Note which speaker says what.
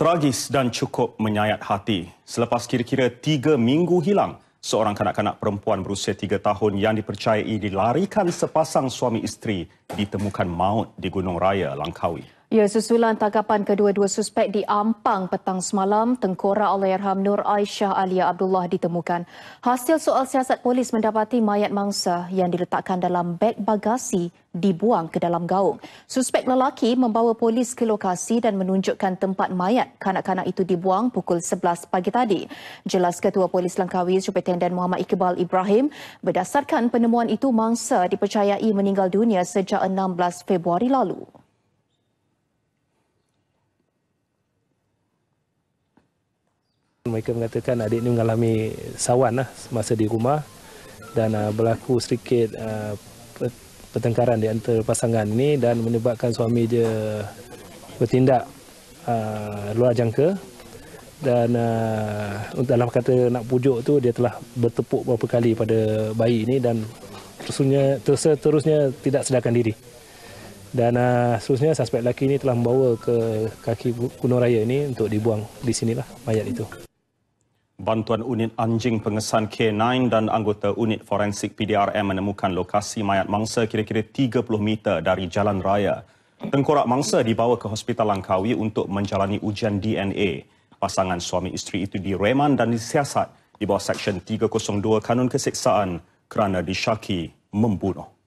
Speaker 1: tragis dan cukup menyayat hati. Selepas kira-kira tiga minggu hilang, seorang kanak-kanak perempuan berusia tiga tahun yang dipercayai dilarikan sepasang suami isteri ditemukan maut di Gunung Raya, Langkawi.
Speaker 2: Ya, susulan tangkapan kedua-dua suspek di Ampang petang semalam, Tengkora Allahyarham Nur Aisyah Alia Abdullah ditemukan. Hasil soal siasat polis mendapati mayat mangsa yang diletakkan dalam beg bagasi dibuang ke dalam gaung. Suspek lelaki membawa polis ke lokasi dan menunjukkan tempat mayat kanak-kanak itu dibuang pukul 11 pagi tadi. Jelas Ketua Polis Langkawi Superintendent Muhammad Iqbal Ibrahim, berdasarkan penemuan itu mangsa dipercayai meninggal dunia sejak 16 Februari lalu.
Speaker 3: mereka mengatakan adik ini mengalami sawan lah semasa di rumah dan uh, berlaku sedikit uh, pertengkaran di antara pasangan ini dan menyebabkan suami dia bertindak uh, luar jangka dan uh, dalam kata nak pujuk tu dia telah bertepuk beberapa kali pada bayi ini dan terusnya terus terusnya tidak sedarkan diri dan uh, seterusnya suspek lelaki ini telah membawa ke kaki kuno raya ini untuk dibuang di sinilah mayat itu
Speaker 1: bantuan unit anjing pengesan K9 dan anggota unit forensik PDRM menemukan lokasi mayat mangsa kira-kira 30 meter dari jalan raya. Tengkorak mangsa dibawa ke Hospital Langkawi untuk menjalani ujian DNA. Pasangan suami isteri itu direman dan disiasat di bawah Seksyen 302 Kanun Keseksaan kerana disyaki membunuh.